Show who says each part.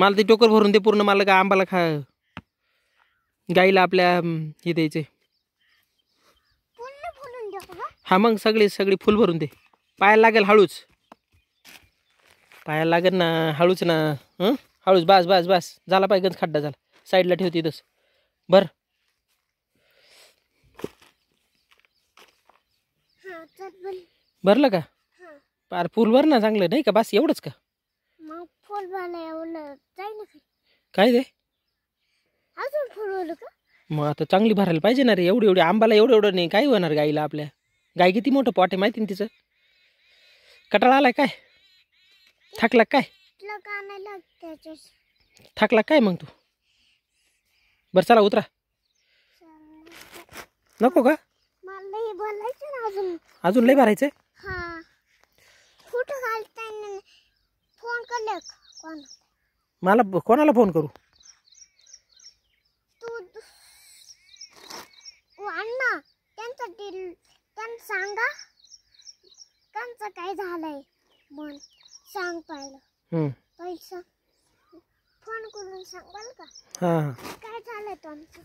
Speaker 1: मला ते टोकर भरून दे पूर्ण मला का आंबाला खा गाईला आपल्या हे द्यायचे हा मग सगळे सगळे फुल भरून दे पायाला लागेल हळूच पायाला लागेल ना हळूच ना हळूच बास बास बास झाला पाहिजे खड्डा झाला साईडला ठेवते तस बर भरलं का पार फुल भर ना चांगलं नाही का बस एवढंच का
Speaker 2: फुल जाईल काय दे अजून फुल का
Speaker 1: मग आता चांगली भरायला पाहिजे ना रे एवढी एवढी आंबाला एवढं एवढं नाही काय होणार गाईला आपल्या गाय किती मोठं पॉट आहे माहिती ना तिचं कटाळा आलाय काय थाकला
Speaker 2: काय
Speaker 1: थकला काय मग तू बरं चला उतरा नको का अजून लय भरायचं
Speaker 2: फोन कर कोण
Speaker 1: मला कोणाला फोन करू तू
Speaker 2: अण्णा त्यांचं दिल त्यांना सांगा त्यांचं काय झालंय मन सांग पाहिलं पैसा फोन करून सांगाल का काय झालंय तुमचं